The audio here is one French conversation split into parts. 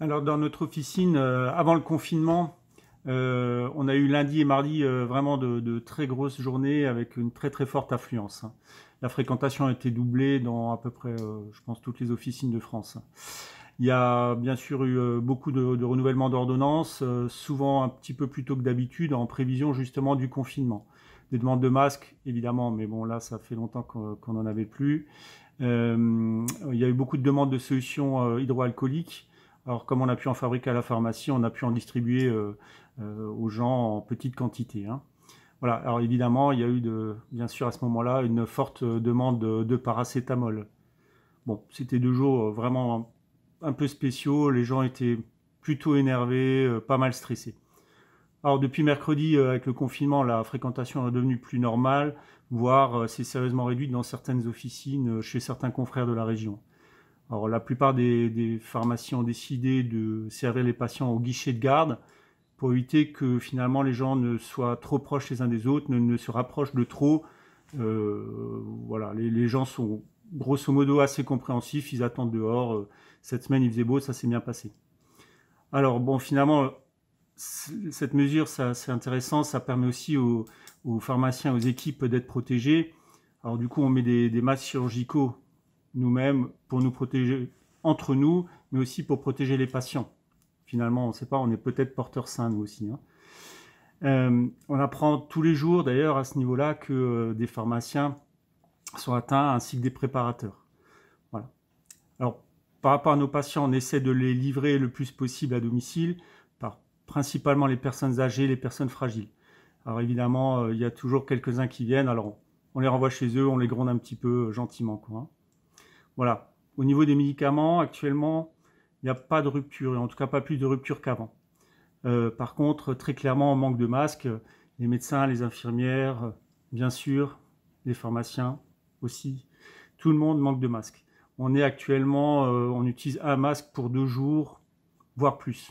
Alors dans notre officine, euh, avant le confinement, euh, on a eu lundi et mardi euh, vraiment de, de, très grosses journées avec une très très forte affluence. La fréquentation a été doublée dans à peu près, je pense, toutes les officines de France. Il y a bien sûr eu beaucoup de, de renouvellement d'ordonnances, souvent un petit peu plus tôt que d'habitude, en prévision justement du confinement. Des demandes de masques, évidemment, mais bon là, ça fait longtemps qu'on en n'en avait plus. il y a eu beaucoup de demandes de solutions hydroalcooliques alors, comme on a pu en fabriquer à la pharmacie, on a pu en distribuer euh, euh, aux gens en petite quantité. Hein. Voilà. Alors, évidemment, il y a eu, bien sûr, à ce moment-là, une forte euh, demande de, de paracétamol. Bon, c'était deux jours vraiment un peu spéciaux. Les gens étaient plutôt énervés, pas mal stressés. Alors depuis mercredi, avec le confinement, la fréquentation est devenue plus normale, voire s'est sérieusement réduite dans certaines officines chez certains confrères de la région. Alors la plupart des, des, pharmacies ont décidé de servir les patients au guichet de garde pour éviter que finalement les gens ne soient trop proches les uns des autres, ne, se rapprochent de trop. Euh, voilà, les, gens sont grosso modo assez compréhensifs, ils attendent dehors. Euh, cette semaine il faisait beau, ça s'est bien passé. Alors bon, finalement, cette mesure, c'est intéressant, ça permet aussi aux, pharmaciens, aux équipes d'être protégés. Alors du coup, on met des, des masques chirurgicaux nous-mêmes, pour nous protéger entre nous, mais aussi pour protéger les patients. Finalement, on ne sait pas, on est peut-être porteur sain nous aussi. Hein. Euh, on apprend tous les jours d'ailleurs à ce niveau-là que euh, des pharmaciens sont atteints ainsi que des préparateurs. Voilà. Alors, par rapport à nos patients, on essaie de les livrer le plus possible à domicile par principalement les personnes âgées, les personnes fragiles. Alors évidemment, euh, il y a toujours quelques-uns qui viennent, alors on les renvoie chez eux, on les gronde un petit peu gentiment. Quoi, hein. Voilà. Au niveau des médicaments, actuellement, il n'y a pas de rupture, et en tout cas pas plus de rupture qu'avant. Euh, par contre, très clairement, on manque de masques. Les médecins, les infirmières, bien sûr, les pharmaciens aussi. Tout le monde manque de masques. On est actuellement, euh, on utilise un masque pour deux jours, voire plus.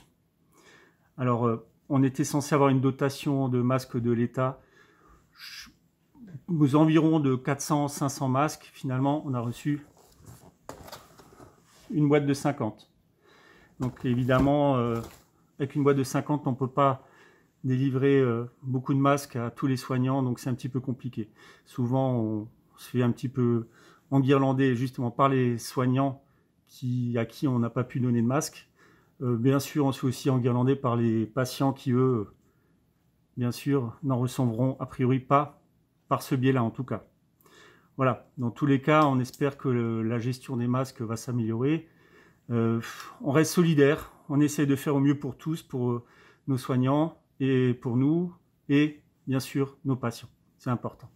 Alors, euh, on était censé avoir une dotation de masques de l'État aux environs de 400-500 masques. Finalement, on a reçu une boîte de 50. Donc évidemment, euh, avec une boîte de 50, on ne peut pas délivrer euh, beaucoup de masques à tous les soignants, donc c'est un petit peu compliqué. Souvent, on se fait un petit peu enguirlander justement par les soignants qui, à qui on n'a pas pu donner de masque. Euh, bien sûr, on se fait aussi enguirlander par les patients qui, eux, bien sûr, n'en recevront a priori pas par ce biais-là en tout cas voilà, dans tous les cas, on espère que la gestion des masques va s'améliorer. Euh, on reste solidaire, on essaie de faire au mieux pour tous, pour euh, nos soignants et pour nous, et bien sûr nos patients. C'est important.